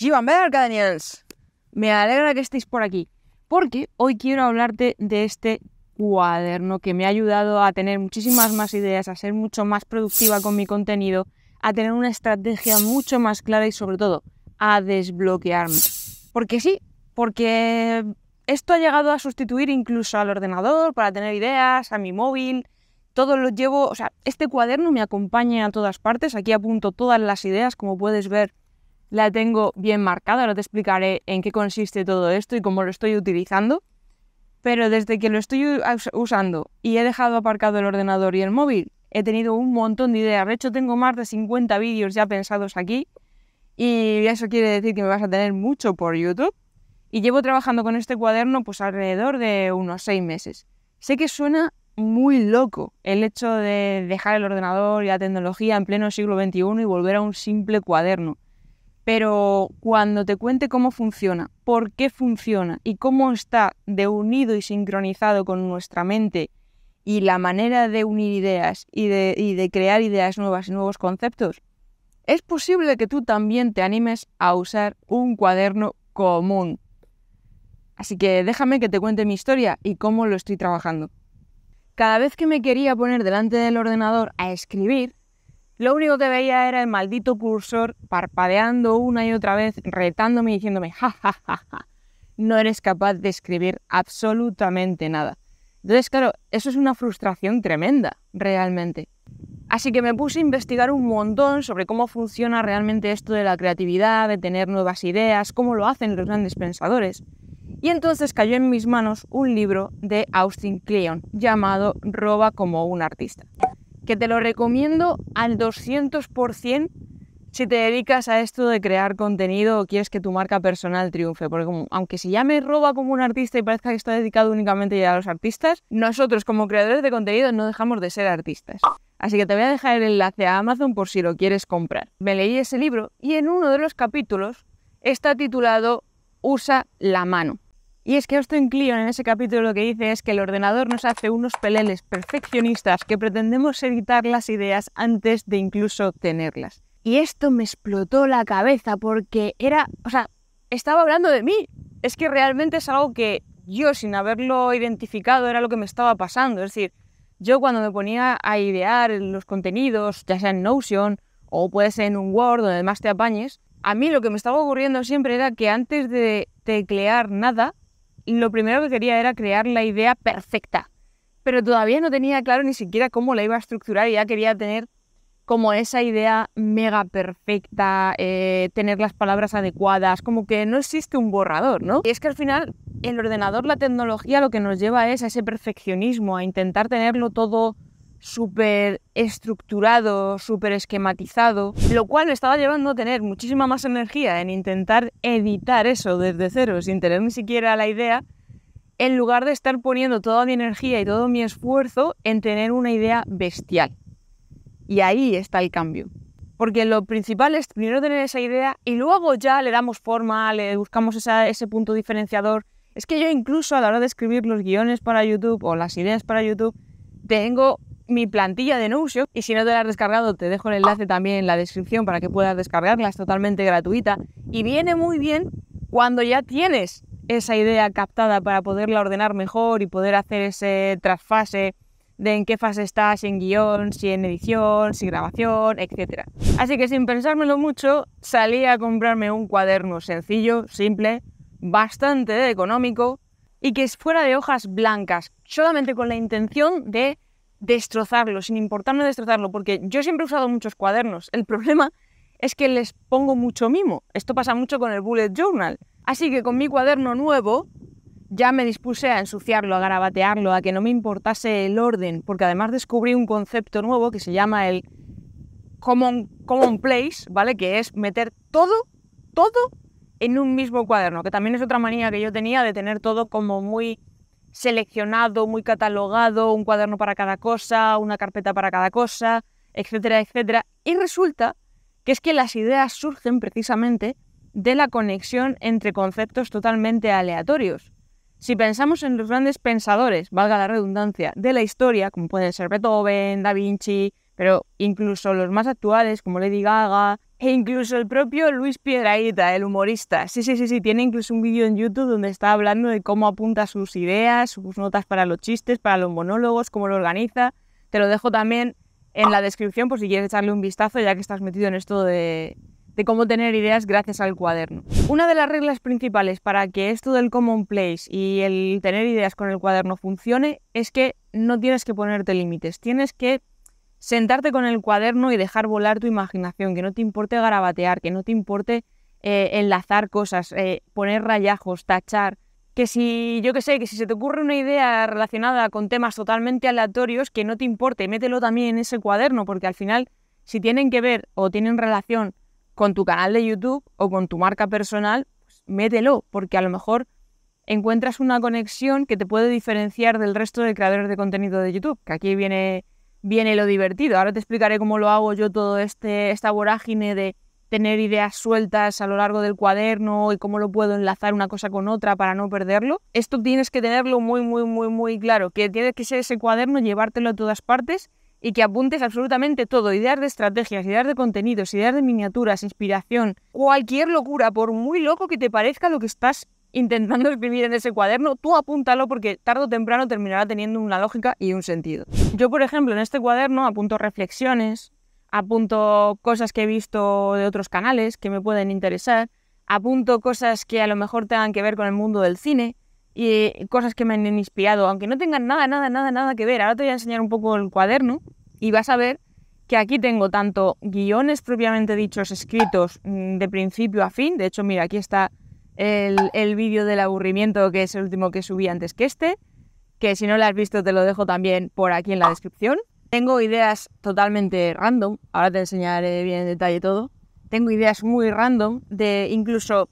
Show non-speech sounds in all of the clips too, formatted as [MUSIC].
Daniels. Me alegra que estéis por aquí, porque hoy quiero hablarte de este cuaderno que me ha ayudado a tener muchísimas más ideas, a ser mucho más productiva con mi contenido, a tener una estrategia mucho más clara y sobre todo a desbloquearme. Porque sí, porque esto ha llegado a sustituir incluso al ordenador para tener ideas, a mi móvil, todo lo llevo, o sea, este cuaderno me acompaña a todas partes, aquí apunto todas las ideas, como puedes ver la tengo bien marcada, ahora te explicaré en qué consiste todo esto y cómo lo estoy utilizando. Pero desde que lo estoy usando y he dejado aparcado el ordenador y el móvil, he tenido un montón de ideas. De hecho, tengo más de 50 vídeos ya pensados aquí y eso quiere decir que me vas a tener mucho por YouTube. Y llevo trabajando con este cuaderno pues alrededor de unos 6 meses. Sé que suena muy loco el hecho de dejar el ordenador y la tecnología en pleno siglo XXI y volver a un simple cuaderno pero cuando te cuente cómo funciona, por qué funciona y cómo está de unido y sincronizado con nuestra mente y la manera de unir ideas y de, crear ideas nuevas y nuevos conceptos, es posible que tú también te animes a usar un cuaderno común. Así que déjame que te cuente mi historia y cómo lo estoy trabajando. Cada vez que me quería poner delante del ordenador a escribir, lo único que veía era el maldito cursor parpadeando una y otra vez, retándome y diciéndome, ja, ja, ja, ja, no eres capaz de escribir absolutamente nada. Entonces, claro, eso es una frustración tremenda, realmente. Así que me puse a investigar un montón sobre cómo funciona realmente esto de la creatividad, de tener nuevas ideas, cómo lo hacen los grandes pensadores. Y entonces cayó en mis manos un libro de Austin Kleon llamado Roba como un artista que te lo recomiendo al 200% si te dedicas a esto de crear contenido o quieres que tu marca personal triunfe. Porque aunque si ya me roba como un artista y parezca que está dedicado únicamente a los artistas, nosotros como creadores de contenido no dejamos de ser artistas. Así que te voy a dejar el enlace a Amazon por si lo quieres comprar. Me leí ese libro y en uno de los capítulos está titulado Usa la mano. Y es que Austin Kleon en ese capítulo lo que dice es que el ordenador nos hace unos peleles perfeccionistas que pretendemos editar las ideas antes de incluso tenerlas. Y esto me explotó la cabeza porque era, o sea, estaba hablando de mí. Es que realmente es algo que yo sin haberlo identificado era lo que me estaba pasando. Es decir, yo cuando me ponía a idear los contenidos, ya sea en Notion o puede ser en un Word donde más te apañes, a mí lo que me estaba ocurriendo siempre era que antes de teclear nada, lo primero que quería era crear la idea perfecta, pero todavía no tenía claro ni siquiera cómo la iba a estructurar y ya quería tener como esa idea mega perfecta, eh, tener las palabras adecuadas, como que no existe un borrador, ¿no? Y es que al final el ordenador, la tecnología, lo que nos lleva es a ese perfeccionismo, a intentar tenerlo todo súper estructurado, súper esquematizado, lo cual me estaba llevando a tener muchísima más energía en intentar editar eso desde cero, sin tener ni siquiera la idea, en lugar de estar poniendo toda mi energía y todo mi esfuerzo en tener una idea bestial. Y ahí está el cambio. Porque lo principal es primero tener esa idea y luego ya le damos forma, le buscamos ese punto diferenciador. Es que yo incluso a la hora de escribir los guiones para YouTube o las ideas para YouTube, tengo mi plantilla de Notion y si no te la has descargado te dejo el enlace también en la descripción para que puedas descargarla, es totalmente gratuita y viene muy bien cuando ya tienes esa idea captada para poderla ordenar mejor y poder hacer ese trasfase de en qué fase estás, si en guión, si en edición, si grabación, etc. Así que sin pensármelo mucho, salí a comprarme un cuaderno sencillo, simple, bastante económico y que fuera de hojas blancas, solamente con la intención de destrozarlo, sin importarme destrozarlo, porque yo siempre he usado muchos cuadernos. El [LAUGHS] problema es que les pongo mucho mimo. Esto pasa mucho con el bullet journal. Así que con mi cuaderno nuevo ya me dispuse a ensuciarlo, a garabatearlo, a que no me importase el orden, porque además descubrí un concepto nuevo que se llama el common, place, ¿vale? Que es meter todo, todo en un mismo cuaderno, que también es otra manía que yo tenía de tener todo como muy seleccionado, muy catalogado, un cuaderno para cada cosa, una carpeta para cada cosa, etcétera, etcétera. Y resulta que es que las ideas surgen precisamente de la conexión entre conceptos totalmente aleatorios. Si pensamos en los grandes pensadores, valga la redundancia, de la historia, como pueden ser Beethoven, Da Vinci, pero incluso los más actuales como Lady Gaga, e incluso el propio Luis Piedraíta, el humorista, sí, sí, sí, sí, tiene incluso un vídeo en YouTube donde está hablando de cómo apunta sus ideas, sus notas para los chistes, para los monólogos, cómo lo organiza. Te lo dejo también en la descripción por si quieres echarle un vistazo ya que estás metido en esto de, de cómo tener ideas gracias al cuaderno. Una de las reglas principales para que esto del commonplace y el tener ideas con el cuaderno funcione es que no tienes que ponerte límites, tienes que sentarte con el cuaderno y dejar volar tu imaginación, que no te importe garabatear, que no te importe eh, enlazar cosas, eh, poner rayajos, tachar. Que si, yo qué sé, que si se te ocurre una idea relacionada con temas totalmente aleatorios, que no te importe, mételo también en ese cuaderno, porque al final, si tienen que ver o tienen relación con tu canal de YouTube o con tu marca personal, pues mételo, porque a lo mejor encuentras una conexión que te puede diferenciar del resto de creadores de contenido de YouTube, que aquí viene viene lo divertido. Ahora te explicaré cómo lo hago yo todo este, esta vorágine de tener ideas sueltas a lo largo del cuaderno y cómo lo puedo enlazar una cosa con otra para no perderlo. Esto tienes que tenerlo muy, muy, muy, muy claro, que tienes que ser ese cuaderno, llevártelo a todas partes y que apuntes absolutamente todo, ideas de estrategias, ideas de contenidos, ideas de miniaturas, inspiración, cualquier locura, por muy loco que te parezca lo que estás intentando escribir en ese cuaderno, tú apúntalo porque tarde o temprano terminará teniendo una lógica y un sentido. Yo, por ejemplo, en este cuaderno apunto reflexiones, apunto cosas que he visto de otros canales que me pueden interesar, apunto cosas que a lo mejor tengan que ver con el mundo del cine y cosas que me han inspirado, aunque no tengan nada, nada, nada, nada que ver. Ahora te voy a enseñar un poco el cuaderno y vas a ver que aquí tengo tanto guiones propiamente dichos escritos mm, de principio a fin, de hecho mira, aquí está el, vídeo del aburrimiento, que es el último que subí antes que este, que si no lo has visto te lo dejo también por aquí en la descripción. Tengo ideas totalmente random, ahora te enseñaré bien en detalle todo. Tengo ideas muy random de incluso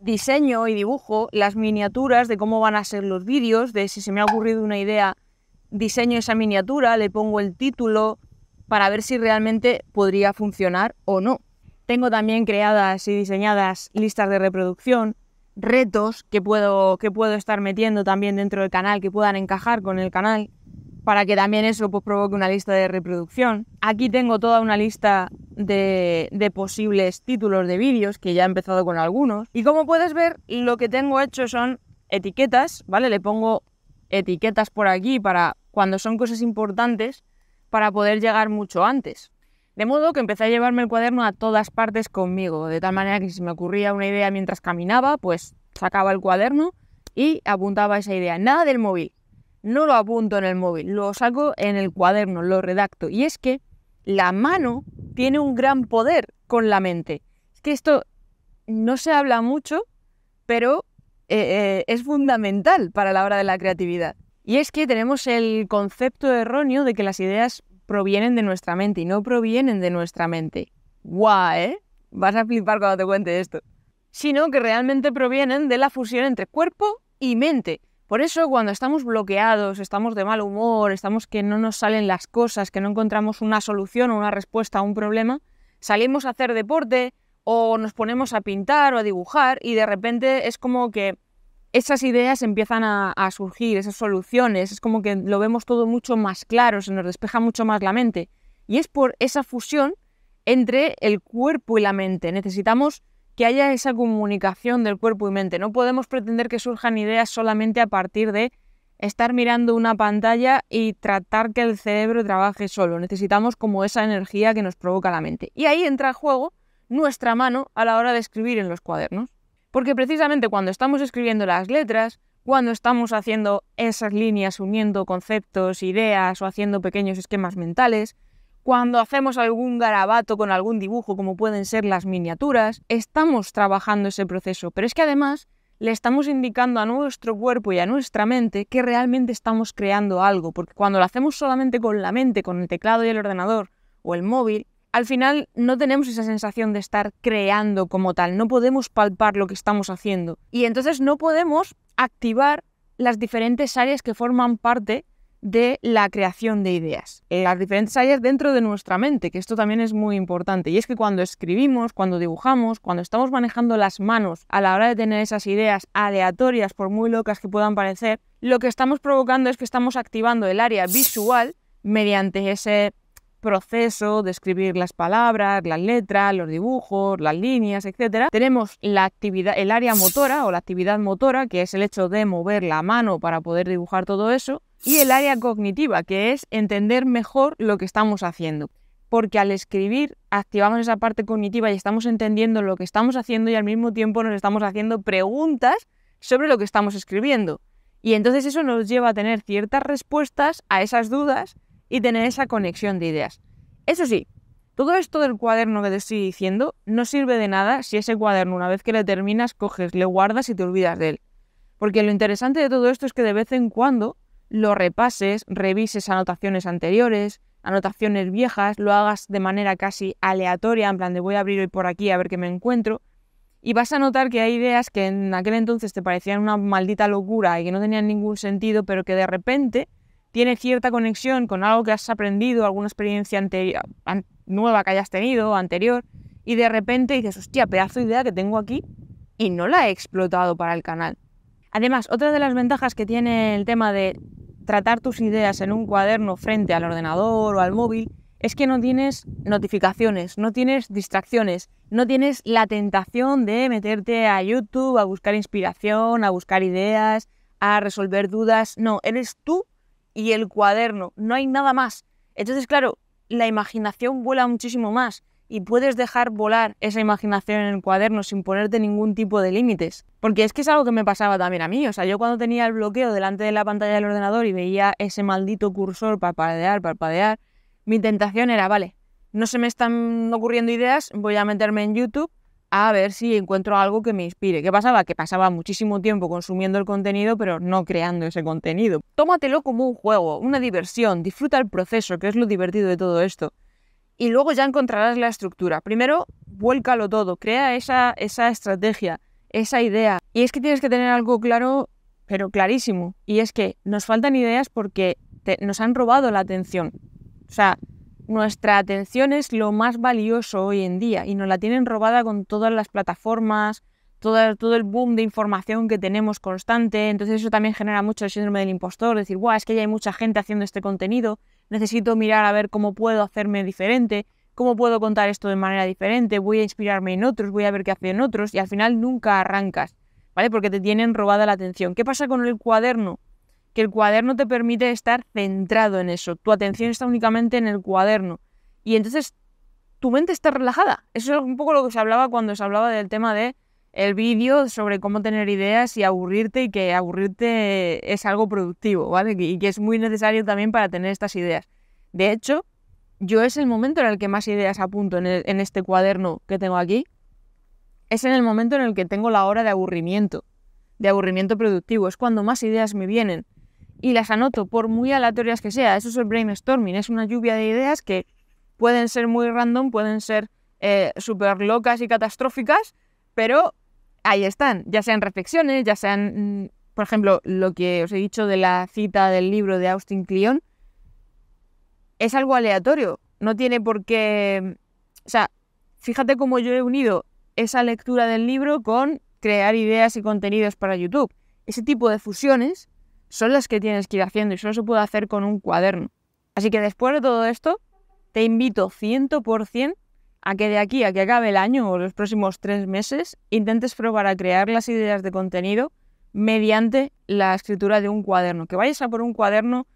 diseño y dibujo, las miniaturas de cómo van a ser los vídeos, de si se me ha ocurrido una idea, diseño esa miniatura, le pongo el título para ver si realmente podría funcionar o no. Tengo también creadas y diseñadas listas de reproducción, retos que puedo, que puedo estar metiendo también dentro del canal, que puedan encajar con el canal, para que también eso pues, provoque una lista de reproducción. Aquí tengo toda una lista de, de posibles títulos de vídeos, que ya he empezado con algunos. Y como puedes ver, lo que tengo hecho son etiquetas, ¿vale? Le pongo etiquetas por aquí para cuando son cosas importantes para poder llegar mucho antes. De modo que empecé a llevarme el cuaderno a todas partes conmigo, de tal manera que si se me ocurría una idea mientras caminaba, pues sacaba el cuaderno y apuntaba esa idea. Nada del móvil. No lo apunto en el móvil, lo saco en el cuaderno, lo redacto. Y es que la mano tiene un gran poder con la mente. Es que esto no se habla mucho, pero eh, eh, es fundamental para la hora de la creatividad. Y es que tenemos el concepto erróneo de que las ideas provienen de nuestra mente y no provienen de nuestra mente. ¡Guau! ¿eh? Vas a flipar cuando te cuente esto. Sino que realmente provienen de la fusión entre cuerpo y mente. Por eso cuando estamos bloqueados, estamos de mal humor, estamos que no nos salen las cosas, que no encontramos una solución o una respuesta a un problema, salimos a hacer deporte o nos ponemos a pintar o a dibujar y de repente es como que esas ideas empiezan a, surgir, esas soluciones, es como que lo vemos todo mucho más claro, se nos despeja mucho más la mente. Y es por esa fusión entre el cuerpo y la mente. Necesitamos que haya esa comunicación del cuerpo y mente. No podemos pretender que surjan ideas solamente a partir de estar mirando una pantalla y tratar que el cerebro trabaje solo. Necesitamos como esa energía que nos provoca la mente. Y ahí entra en juego nuestra mano a la hora de escribir en los cuadernos. Porque precisamente cuando estamos escribiendo las letras, cuando estamos haciendo esas líneas, uniendo conceptos, ideas o haciendo pequeños esquemas mentales, cuando hacemos algún garabato con algún dibujo, como pueden ser las miniaturas, estamos trabajando ese proceso. Pero es que además le estamos indicando a nuestro cuerpo y a nuestra mente que realmente estamos creando algo, porque cuando lo hacemos solamente con la mente, con el teclado y el ordenador o el móvil, al final no tenemos esa sensación de estar creando como tal, no podemos palpar lo que estamos haciendo y entonces no podemos activar las diferentes áreas que forman parte de la creación de ideas, eh, las diferentes áreas dentro de nuestra mente, que esto también es muy importante. Y es que cuando escribimos, cuando dibujamos, cuando estamos manejando las manos a la hora de tener esas ideas aleatorias, por muy locas que puedan parecer, lo que estamos provocando es que estamos activando el área visual mediante ese proceso de escribir las palabras, las letras, los dibujos, las líneas, etcétera, Tenemos la actividad, el área motora o la actividad motora, que es el hecho de mover la mano para poder dibujar todo eso, y el área cognitiva, que es entender mejor lo que estamos haciendo. Porque al escribir activamos esa parte cognitiva y estamos entendiendo lo que estamos haciendo y al mismo tiempo nos estamos haciendo preguntas sobre lo que estamos escribiendo. Y entonces eso nos lleva a tener ciertas respuestas a esas dudas y tener esa conexión de ideas. Eso sí, todo esto del cuaderno que te estoy diciendo no sirve de nada si ese cuaderno una vez que le terminas coges, le guardas y te olvidas de él. Porque lo interesante de todo esto es que de vez en cuando lo repases, revises anotaciones anteriores, anotaciones viejas, lo hagas de manera casi aleatoria, en plan de voy a abrir hoy por aquí a ver qué me encuentro, y vas a notar que hay ideas que en aquel entonces te parecían una maldita locura y que no tenían ningún sentido, pero que de repente tiene cierta conexión con algo que has aprendido, alguna experiencia nueva que hayas tenido, anterior, y de repente dices, hostia, pedazo de idea que tengo aquí y no la he explotado para el canal. Además, otra de las ventajas que tiene el tema de tratar tus ideas en un cuaderno frente al ordenador o al móvil es que no tienes notificaciones, no tienes distracciones, no tienes la tentación de meterte a YouTube a buscar inspiración, a buscar ideas, a resolver dudas. No, eres tú y el cuaderno, no hay nada más. Entonces, claro, la imaginación vuela muchísimo más y puedes dejar volar esa imaginación en el cuaderno sin ponerte ningún tipo de límites. Porque es que es algo que me pasaba también a mí. O sea, yo cuando tenía el bloqueo delante de la pantalla del ordenador y veía ese maldito cursor parpadear, parpadear, mi tentación era, vale, no se me están ocurriendo ideas, voy a meterme en YouTube a ver si encuentro algo que me inspire. ¿Qué pasaba? Que pasaba muchísimo tiempo consumiendo el contenido, pero no creando ese contenido. Tómatelo como un juego, una diversión, disfruta el proceso, que es lo divertido de todo esto. Y luego ya encontrarás la estructura. Primero, vuélcalo todo, crea esa, esa estrategia, esa idea. Y es que tienes que tener algo claro, pero clarísimo. Y es que nos faltan ideas porque nos han robado la atención. O sea, nuestra atención es lo más valioso hoy en día y nos la tienen robada con todas las plataformas, todo, el boom de información que tenemos constante. Entonces eso también genera mucho el síndrome del impostor, decir, guau, es que ya hay mucha gente haciendo este contenido, necesito mirar a ver cómo puedo hacerme diferente, cómo puedo contar esto de manera diferente, voy a inspirarme en otros, voy a ver qué hacen otros y al final nunca arrancas, ¿vale? Porque te tienen robada la atención. ¿Qué pasa con el cuaderno? que el cuaderno te permite estar centrado en eso. Tu atención está únicamente en el cuaderno. Y entonces tu mente está relajada. Eso es un poco lo que se hablaba cuando se hablaba del tema de el vídeo sobre cómo tener ideas y aburrirte y que aburrirte es algo productivo, ¿vale? Y que es muy necesario también para tener estas ideas. De hecho, yo es el momento en el que más ideas apunto en este cuaderno que tengo aquí. Es en el momento en el que tengo la hora de aburrimiento, de aburrimiento productivo. Es cuando más ideas me vienen y las anoto, por muy aleatorias que sea. Eso es el brainstorming, es una lluvia de ideas que pueden ser muy random, pueden ser eh, súper locas y catastróficas, pero ahí están, ya sean reflexiones, ya sean, mm, por ejemplo, lo que os he dicho de la cita del libro de Austin Kleon, es algo aleatorio, no tiene por qué, o sea, fíjate cómo yo he unido esa lectura del libro con crear ideas y contenidos para YouTube. Ese tipo de fusiones son las que tienes que ir haciendo y solo se puede hacer con un cuaderno. Así que después de todo esto, te invito 100% a que de aquí a que acabe el año o los próximos tres meses intentes probar a crear las ideas de contenido mediante la escritura de un cuaderno. Que vayas a por un cuaderno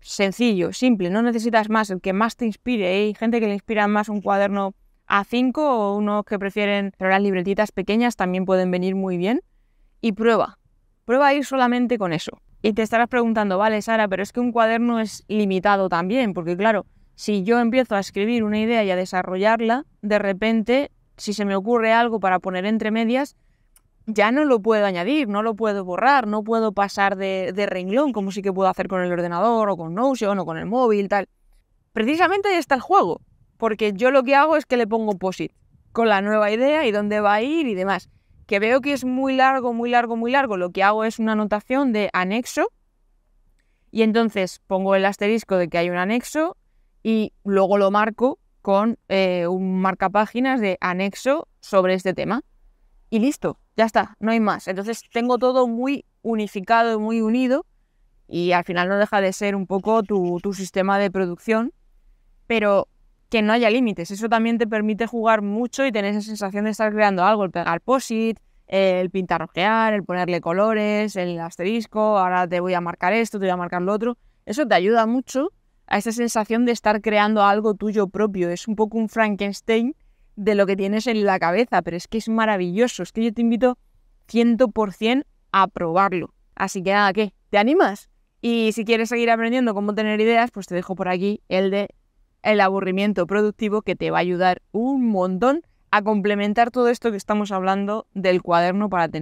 sencillo, simple, no necesitas más, el que más te inspire. Hay gente que le inspira más un cuaderno A5 o unos que prefieren, pero las libretitas pequeñas también pueden venir muy bien. Y prueba, prueba a ir solamente con eso. Y te estarás preguntando, vale, Sara, pero es que un cuaderno es limitado también, porque claro, si yo empiezo a escribir una idea y a desarrollarla, de repente, si se me ocurre algo para poner entre medias, ya no lo puedo añadir, no lo puedo borrar, no puedo pasar de, de renglón, como sí que puedo hacer con el ordenador o con Notion o con el móvil, tal. Precisamente ahí está el juego, porque yo lo que hago es que le pongo posit con la nueva idea y dónde va a ir y demás que veo que es muy largo, muy largo, muy largo, lo que hago es una anotación de anexo y entonces pongo el asterisco de que hay un anexo y luego lo marco con eh, un marcapáginas de anexo sobre este tema. Y listo, ya está, no hay más. Entonces tengo todo muy unificado y muy unido y al final no deja de ser un poco tu, tu sistema de producción, pero que no haya límites. Eso también te permite jugar mucho y tener esa sensación de estar creando algo, el pegar posit, el pintar el ponerle colores, el asterisco, ahora te voy a marcar esto, te voy a marcar lo otro. Eso te ayuda mucho a esa sensación de estar creando algo tuyo propio. Es un poco un Frankenstein de lo que tienes en la cabeza, pero es que es maravilloso. Es que yo te invito 100% a probarlo. Así que nada, ¿qué? ¿Te animas? Y si quieres seguir aprendiendo cómo tener ideas, pues te dejo por aquí el de el aburrimiento productivo que te va a ayudar un montón a complementar todo esto que estamos hablando del cuaderno para tener